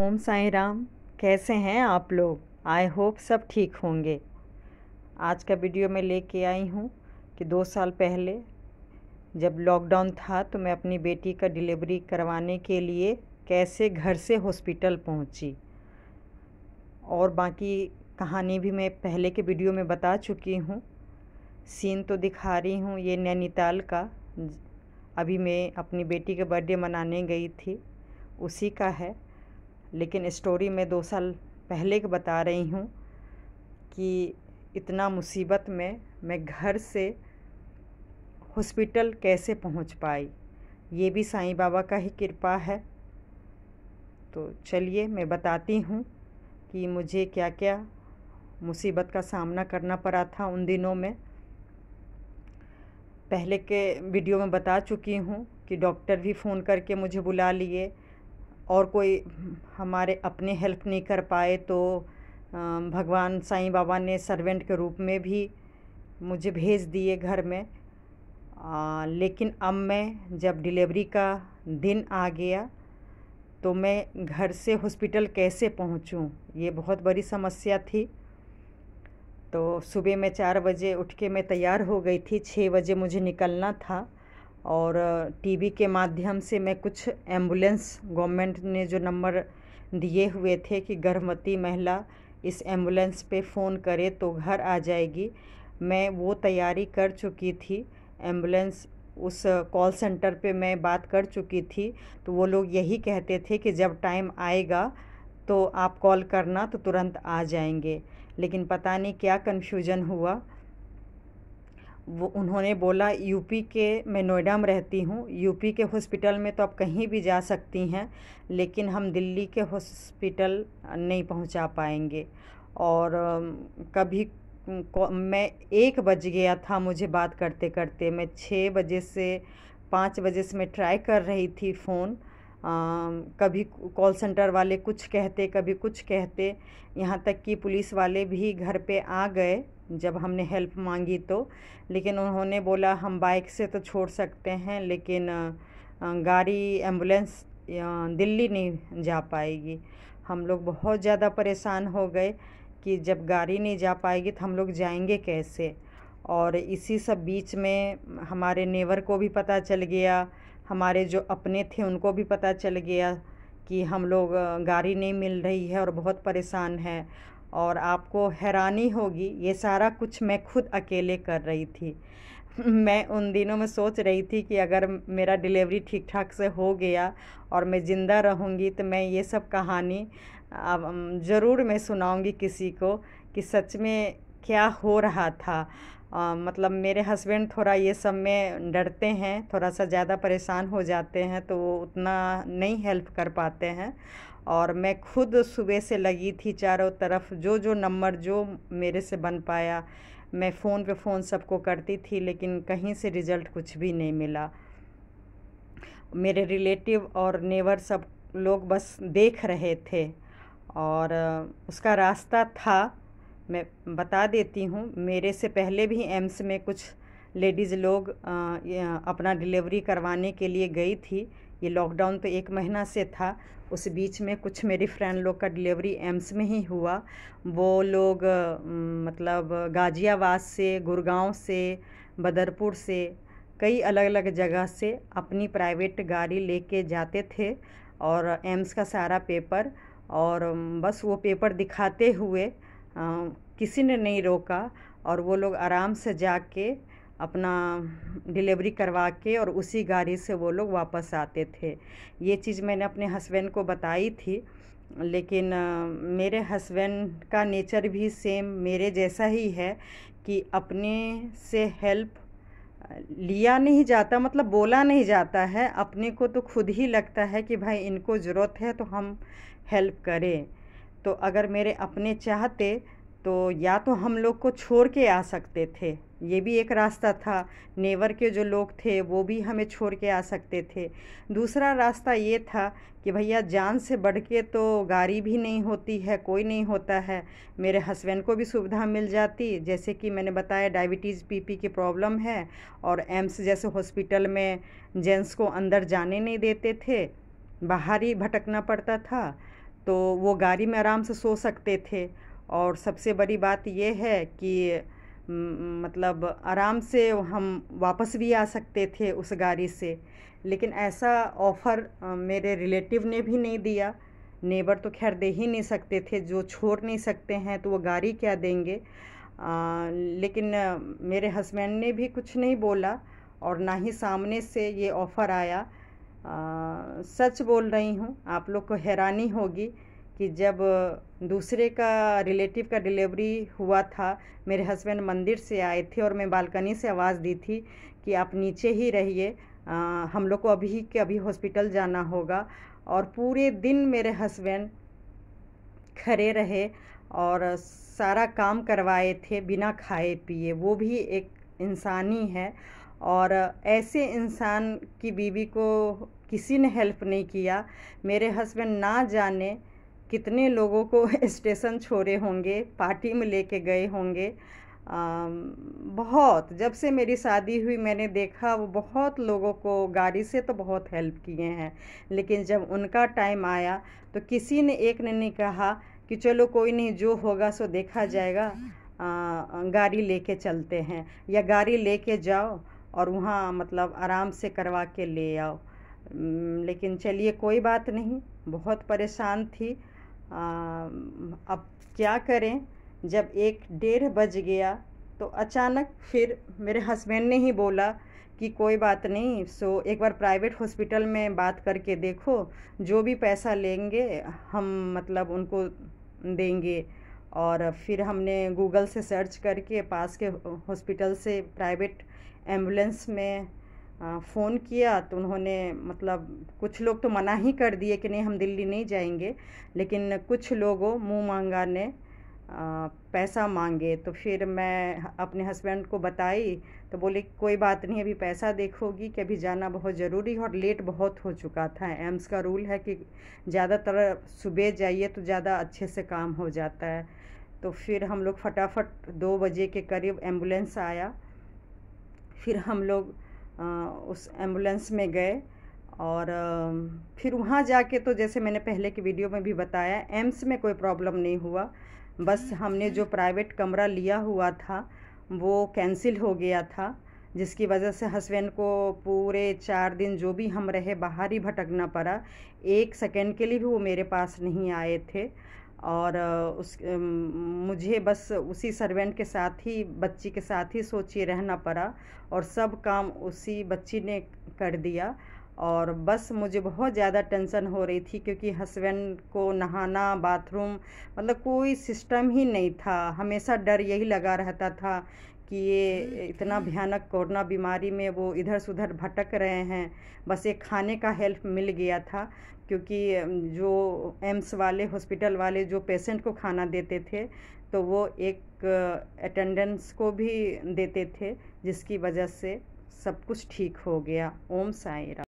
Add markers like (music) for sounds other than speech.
ओम साई राम कैसे हैं आप लोग आई होप सब ठीक होंगे आज का वीडियो मैं लेके आई हूँ कि दो साल पहले जब लॉकडाउन था तो मैं अपनी बेटी का डिलीवरी करवाने के लिए कैसे घर से हॉस्पिटल पहुँची और बाकी कहानी भी मैं पहले के वीडियो में बता चुकी हूँ सीन तो दिखा रही हूँ ये नैनीताल का अभी मैं अपनी बेटी का बर्थडे मनाने गई थी उसी का है लेकिन स्टोरी मैं दो साल पहले बता रही हूँ कि इतना मुसीबत में मैं घर से हॉस्पिटल कैसे पहुँच पाई ये भी साईं बाबा का ही कृपा है तो चलिए मैं बताती हूँ कि मुझे क्या क्या मुसीबत का सामना करना पड़ा था उन दिनों में पहले के वीडियो में बता चुकी हूँ कि डॉक्टर भी फ़ोन करके मुझे बुला लिए और कोई हमारे अपने हेल्प नहीं कर पाए तो भगवान साईं बाबा ने सर्वेंट के रूप में भी मुझे भेज दिए घर में आ, लेकिन अब मैं जब डिलीवरी का दिन आ गया तो मैं घर से हॉस्पिटल कैसे पहुंचूं ये बहुत बड़ी समस्या थी तो सुबह मैं चार बजे उठ के मैं तैयार हो गई थी छः बजे मुझे निकलना था और टीवी के माध्यम से मैं कुछ एम्बुलेंस गवर्नमेंट ने जो नंबर दिए हुए थे कि गर्भवती महिला इस एम्बुलेंस पे फ़ोन करे तो घर आ जाएगी मैं वो तैयारी कर चुकी थी एम्बुलेंस उस कॉल सेंटर पे मैं बात कर चुकी थी तो वो लोग यही कहते थे कि जब टाइम आएगा तो आप कॉल करना तो तुरंत आ जाएंगे लेकिन पता नहीं क्या कन्फ्यूजन हुआ वो उन्होंने बोला यूपी के मैं नोएडा में रहती हूँ यूपी के हॉस्पिटल में तो आप कहीं भी जा सकती हैं लेकिन हम दिल्ली के हॉस्पिटल नहीं पहुँचा पाएंगे और कभी मैं एक बज गया था मुझे बात करते करते मैं छः बजे से पाँच बजे से मैं ट्राई कर रही थी फ़ोन कभी कॉल सेंटर वाले कुछ कहते कभी कुछ कहते यहाँ तक कि पुलिस वाले भी घर पे आ गए जब हमने हेल्प मांगी तो लेकिन उन्होंने बोला हम बाइक से तो छोड़ सकते हैं लेकिन गाड़ी एम्बुलेंस दिल्ली नहीं जा पाएगी हम लोग बहुत ज़्यादा परेशान हो गए कि जब गाड़ी नहीं जा पाएगी तो हम लोग जाएंगे कैसे और इसी सब बीच में हमारे नेवर को भी पता चल गया हमारे जो अपने थे उनको भी पता चल गया कि हम लोग गाड़ी नहीं मिल रही है और बहुत परेशान है और आपको हैरानी होगी ये सारा कुछ मैं खुद अकेले कर रही थी मैं उन दिनों में सोच रही थी कि अगर मेरा डिलीवरी ठीक ठाक से हो गया और मैं ज़िंदा रहूँगी तो मैं ये सब कहानी ज़रूर मैं सुनाऊँगी किसी को कि सच में क्या हो रहा था आ, मतलब मेरे हस्बैंड थोड़ा ये सब में डरते हैं थोड़ा सा ज़्यादा परेशान हो जाते हैं तो वो उतना नहीं हेल्प कर पाते हैं और मैं खुद सुबह से लगी थी चारों तरफ जो जो नंबर जो मेरे से बन पाया मैं फ़ोन पे फ़ोन सबको करती थी लेकिन कहीं से रिज़ल्ट कुछ भी नहीं मिला मेरे रिलेटिव और नेवर सब लोग बस देख रहे थे और उसका रास्ता था मैं बता देती हूँ मेरे से पहले भी एम्स में कुछ लेडीज़ लोग अपना डिलीवरी करवाने के लिए गई थी ये लॉकडाउन तो एक महीना से था उस बीच में कुछ मेरी फ्रेंड लोग का डिलीवरी एम्स में ही हुआ वो लोग मतलब गाजियाबाद से गुड़गांव से बदरपुर से कई अलग अलग जगह से अपनी प्राइवेट गाड़ी लेके जाते थे और एम्स का सारा पेपर और बस वो पेपर दिखाते हुए आ, किसी ने नहीं रोका और वो लोग आराम से जाके अपना डिलीवरी करवा के और उसी गाड़ी से वो लोग वापस आते थे ये चीज़ मैंने अपने हस्बैंड को बताई थी लेकिन मेरे हस्बैंड का नेचर भी सेम मेरे जैसा ही है कि अपने से हेल्प लिया नहीं जाता मतलब बोला नहीं जाता है अपने को तो खुद ही लगता है कि भाई इनको ज़रूरत है तो हम हेल्प करें तो अगर मेरे अपने चाहते तो या तो हम लोग को छोड़ के आ सकते थे ये भी एक रास्ता था नेवर के जो लोग थे वो भी हमें छोड़ के आ सकते थे दूसरा रास्ता ये था कि भैया जान से बढ़ के तो गाड़ी भी नहीं होती है कोई नहीं होता है मेरे हस्बैंड को भी सुविधा मिल जाती जैसे कि मैंने बताया डायबिटीज़ पीपी की प्रॉब्लम है और एम्स जैसे हॉस्पिटल में जेंट्स को अंदर जाने नहीं देते थे बाहर ही भटकना पड़ता था तो वो गाड़ी में आराम से सो सकते थे और सबसे बड़ी बात यह है कि मतलब आराम से हम वापस भी आ सकते थे उस गाड़ी से लेकिन ऐसा ऑफ़र मेरे रिलेटिव ने भी नहीं दिया नेबर तो खैर दे ही नहीं सकते थे जो छोड़ नहीं सकते हैं तो वो गाड़ी क्या देंगे आ, लेकिन मेरे हस्बैंड ने भी कुछ नहीं बोला और ना ही सामने से ये ऑफ़र आया आ, सच बोल रही हूँ आप लोग को हैरानी होगी कि जब दूसरे का रिलेटिव का डिलीवरी हुआ था मेरे हस्बैंड मंदिर से आए थे और मैं बालकनी से आवाज़ दी थी कि आप नीचे ही रहिए हम लोग को अभी के अभी हॉस्पिटल जाना होगा और पूरे दिन मेरे हस्बैंड खड़े रहे और सारा काम करवाए थे बिना खाए पिए वो भी एक इंसानी है और ऐसे इंसान की बीवी को किसी ने हेल्प नहीं किया मेरे हस्बैंड ना जाने कितने लोगों को (laughs) स्टेशन छोड़े होंगे पार्टी में लेके गए होंगे बहुत जब से मेरी शादी हुई मैंने देखा वो बहुत लोगों को गाड़ी से तो बहुत हेल्प किए हैं लेकिन जब उनका टाइम आया तो किसी ने एक ने नहीं कहा कि चलो कोई नहीं जो होगा सो देखा जाएगा आ, गाड़ी लेके चलते हैं या गाड़ी लेके जाओ और वहाँ मतलब आराम से करवा के ले आओ लेकिन चलिए कोई बात नहीं बहुत परेशान थी अब क्या करें जब एक डेढ़ बज गया तो अचानक फिर मेरे हस्बैंड ने ही बोला कि कोई बात नहीं सो एक बार प्राइवेट हॉस्पिटल में बात करके देखो जो भी पैसा लेंगे हम मतलब उनको देंगे और फिर हमने गूगल से सर्च करके पास के हॉस्पिटल से प्राइवेट एम्बुलेंस में फ़ोन किया तो उन्होंने मतलब कुछ लोग तो मना ही कर दिए कि नहीं हम दिल्ली नहीं जाएंगे लेकिन कुछ लोगों मुँह मांगा ने पैसा मांगे तो फिर मैं अपने हस्बैंड को बताई तो बोले कोई बात नहीं अभी पैसा देखोगी कि अभी जाना बहुत ज़रूरी है और लेट बहुत हो चुका था एम्स का रूल है कि ज़्यादातर सुबह जाइए तो ज़्यादा अच्छे से काम हो जाता है तो फिर हम लोग फटाफट दो बजे के करीब एम्बुलेंस आया फिर हम लोग उस एम्बुलेंस में गए और फिर वहाँ जाके तो जैसे मैंने पहले की वीडियो में भी बताया एम्स में कोई प्रॉब्लम नहीं हुआ बस हम्म। हमने जो प्राइवेट कमरा लिया हुआ था वो कैंसिल हो गया था जिसकी वजह से हस्बैंड को पूरे चार दिन जो भी हम रहे बाहर ही भटकना पड़ा एक सेकेंड के लिए भी वो मेरे पास नहीं आए थे और उस मुझे बस उसी सर्वेंट के साथ ही बच्ची के साथ ही सोचिए रहना पड़ा और सब काम उसी बच्ची ने कर दिया और बस मुझे बहुत ज़्यादा टेंशन हो रही थी क्योंकि हस्बैंड को नहाना बाथरूम मतलब कोई सिस्टम ही नहीं था हमेशा डर यही लगा रहता था कि ये इतना भयानक कोरोना बीमारी में वो इधर उधर भटक रहे हैं बस एक खाने का हेल्प मिल गया था क्योंकि जो एम्स वाले हॉस्पिटल वाले जो पेशेंट को खाना देते थे तो वो एक अटेंडेंस को भी देते थे जिसकी वजह से सब कुछ ठीक हो गया ओम साईरा